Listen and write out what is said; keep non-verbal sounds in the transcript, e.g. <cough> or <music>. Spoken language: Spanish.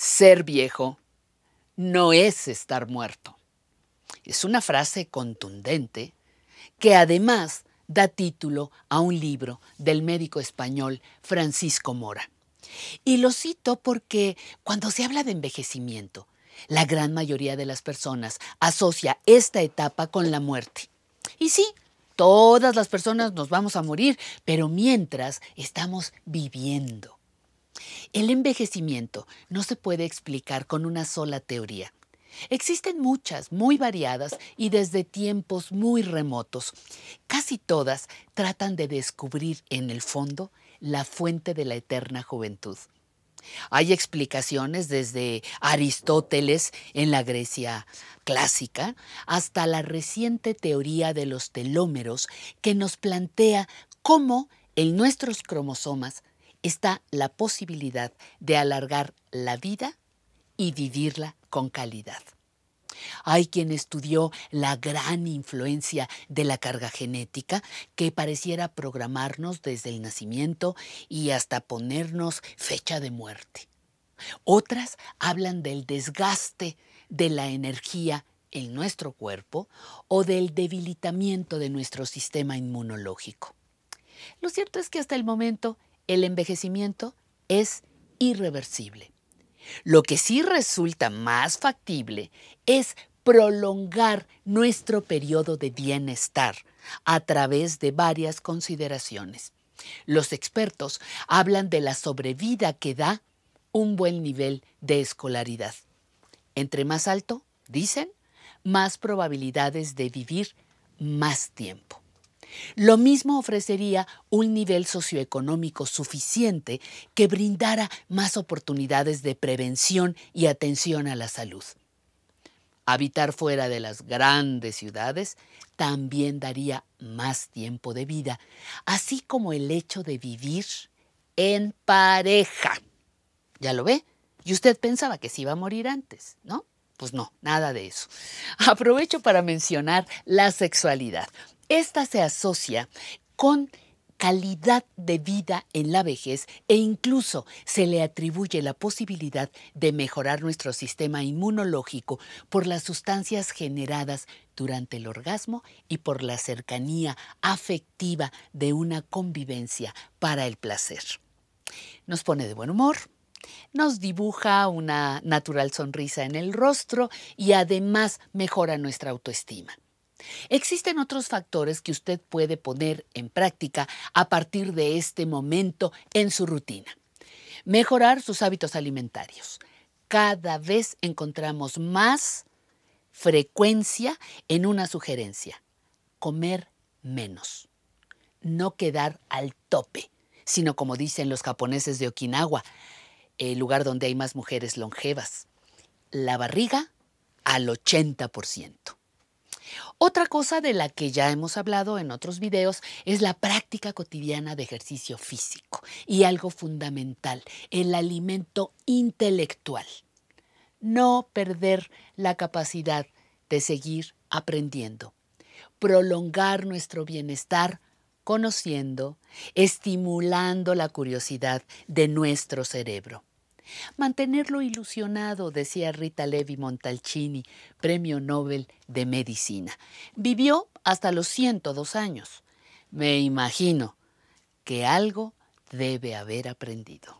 ser viejo no es estar muerto. Es una frase contundente que además da título a un libro del médico español Francisco Mora. Y lo cito porque cuando se habla de envejecimiento, la gran mayoría de las personas asocia esta etapa con la muerte. Y sí, todas las personas nos vamos a morir, pero mientras estamos viviendo. El envejecimiento no se puede explicar con una sola teoría. Existen muchas, muy variadas y desde tiempos muy remotos. Casi todas tratan de descubrir en el fondo la fuente de la eterna juventud. Hay explicaciones desde Aristóteles en la Grecia clásica hasta la reciente teoría de los telómeros que nos plantea cómo en nuestros cromosomas está la posibilidad de alargar la vida y vivirla con calidad. Hay quien estudió la gran influencia de la carga genética que pareciera programarnos desde el nacimiento y hasta ponernos fecha de muerte. Otras hablan del desgaste de la energía en nuestro cuerpo o del debilitamiento de nuestro sistema inmunológico. Lo cierto es que hasta el momento el envejecimiento es irreversible. Lo que sí resulta más factible es prolongar nuestro periodo de bienestar a través de varias consideraciones. Los expertos hablan de la sobrevida que da un buen nivel de escolaridad. Entre más alto, dicen, más probabilidades de vivir más tiempo. Lo mismo ofrecería un nivel socioeconómico suficiente que brindara más oportunidades de prevención y atención a la salud. Habitar fuera de las grandes ciudades también daría más tiempo de vida, así como el hecho de vivir en pareja. ¿Ya lo ve? Y usted pensaba que se iba a morir antes, ¿no? Pues no, nada de eso. <laughs> Aprovecho para mencionar la sexualidad. Esta se asocia con calidad de vida en la vejez e incluso se le atribuye la posibilidad de mejorar nuestro sistema inmunológico por las sustancias generadas durante el orgasmo y por la cercanía afectiva de una convivencia para el placer. Nos pone de buen humor, nos dibuja una natural sonrisa en el rostro y además mejora nuestra autoestima. Existen otros factores que usted puede poner en práctica a partir de este momento en su rutina. Mejorar sus hábitos alimentarios. Cada vez encontramos más frecuencia en una sugerencia. Comer menos. No quedar al tope, sino como dicen los japoneses de Okinawa, el lugar donde hay más mujeres longevas. La barriga al 80%. Otra cosa de la que ya hemos hablado en otros videos es la práctica cotidiana de ejercicio físico y algo fundamental, el alimento intelectual. No perder la capacidad de seguir aprendiendo, prolongar nuestro bienestar conociendo, estimulando la curiosidad de nuestro cerebro. Mantenerlo ilusionado, decía Rita Levi Montalcini, Premio Nobel de Medicina. Vivió hasta los 102 años. Me imagino que algo debe haber aprendido.